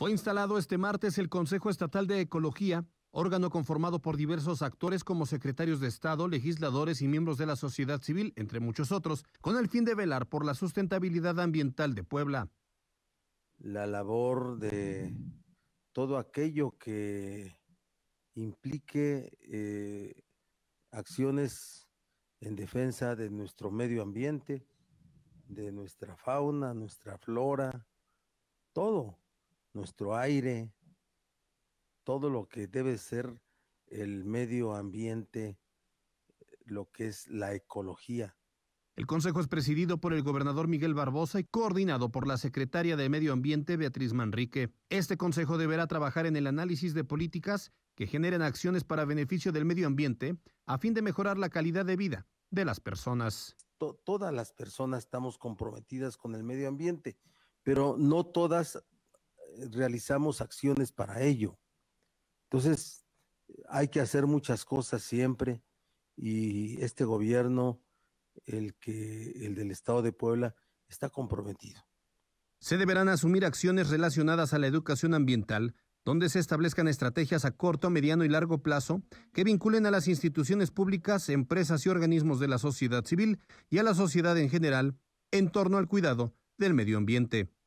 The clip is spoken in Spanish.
Fue instalado este martes el Consejo Estatal de Ecología, órgano conformado por diversos actores como secretarios de Estado, legisladores y miembros de la sociedad civil, entre muchos otros, con el fin de velar por la sustentabilidad ambiental de Puebla. La labor de todo aquello que implique eh, acciones en defensa de nuestro medio ambiente, de nuestra fauna, nuestra flora, todo nuestro aire, todo lo que debe ser el medio ambiente, lo que es la ecología. El consejo es presidido por el gobernador Miguel Barbosa y coordinado por la secretaria de Medio Ambiente Beatriz Manrique. Este consejo deberá trabajar en el análisis de políticas que generen acciones para beneficio del medio ambiente a fin de mejorar la calidad de vida de las personas. todas las personas estamos comprometidas con el medio ambiente, pero no todas realizamos acciones para ello. Entonces, hay que hacer muchas cosas siempre y este gobierno, el, que, el del Estado de Puebla, está comprometido. Se deberán asumir acciones relacionadas a la educación ambiental, donde se establezcan estrategias a corto, mediano y largo plazo que vinculen a las instituciones públicas, empresas y organismos de la sociedad civil y a la sociedad en general en torno al cuidado del medio ambiente.